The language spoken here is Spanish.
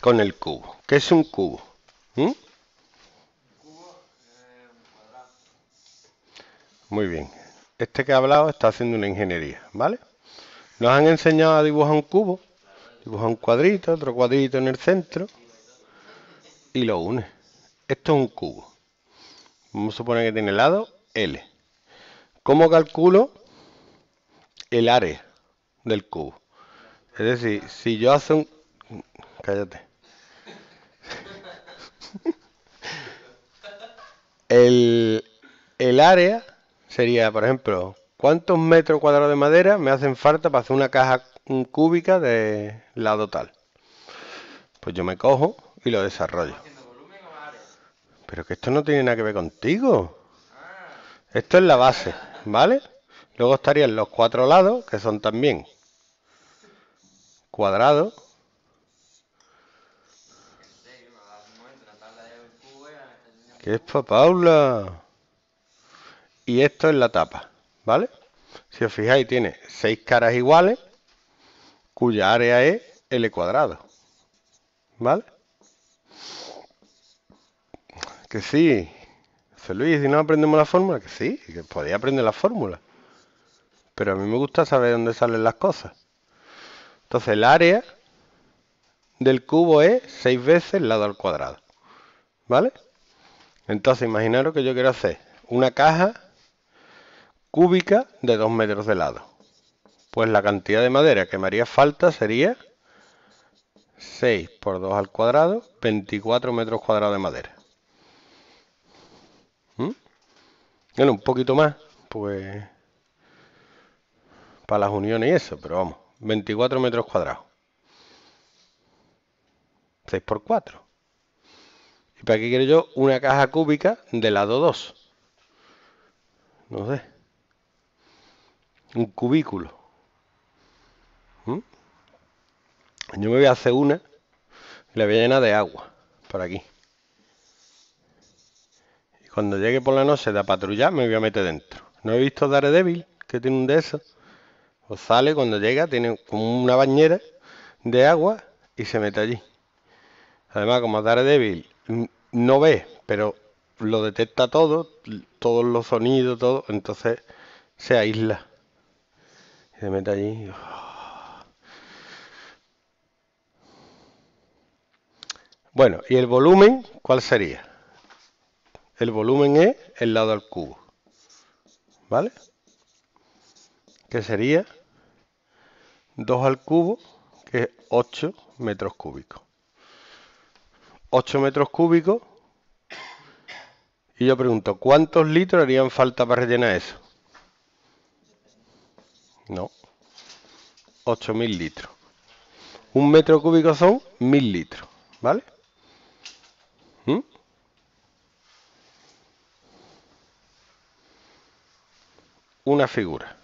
con el cubo. ¿Qué es un cubo? ¿Mm? Muy bien. Este que ha hablado está haciendo una ingeniería, ¿vale? Nos han enseñado a dibujar un cubo. Dibuja un cuadrito, otro cuadrito en el centro y lo une. Esto es un cubo. Vamos a suponer que tiene el lado L. ¿Cómo calculo el área del cubo? Es decir, si yo hago un... Cállate. El, área sería, por ejemplo, ¿cuántos metros cuadrados de madera me hacen falta para hacer una caja cúbica de lado tal? Pues yo me cojo y lo desarrollo. Pero que esto no tiene nada que ver contigo. Esto es la base, ¿vale? Luego estarían los cuatro lados, que son también cuadrados. Que es para Paula. Y esto es la tapa, ¿vale? Si os fijáis, tiene seis caras iguales, cuya área es L cuadrado. ¿Vale? Que sí. José Luis, si no aprendemos la fórmula, que sí, que podía aprender la fórmula. Pero a mí me gusta saber dónde salen las cosas. Entonces, el área del cubo es seis veces el lado al cuadrado. ¿Vale? Entonces, imaginaros que yo quiero hacer una caja cúbica de 2 metros de lado. Pues la cantidad de madera que me haría falta sería 6 por 2 al cuadrado, 24 metros cuadrados de madera. ¿Mm? Bueno, un poquito más, pues para las uniones y eso, pero vamos, 24 metros cuadrados. 6 por 4. ¿Y para qué quiero yo una caja cúbica de lado 2? No sé. Un cubículo. ¿Mm? Yo me voy a hacer una y la voy a llenar de agua por aquí. Y cuando llegue por la noche de patrullar me voy a meter dentro. ¿No he visto Daredevil? Que tiene un de esos. O sale cuando llega, tiene como una bañera de agua y se mete allí. Además, como Daredevil no ve, pero lo detecta todo, todos los sonidos, todo, entonces se aísla. Se mete allí. ¡oh! Bueno, ¿y el volumen cuál sería? El volumen es el lado al cubo. ¿Vale? Que sería 2 al cubo, que es 8 metros cúbicos. 8 metros cúbicos. Y yo pregunto, ¿cuántos litros harían falta para rellenar eso? No. 8.000 litros. Un metro cúbico son 1.000 litros, ¿vale? ¿Mm? Una figura.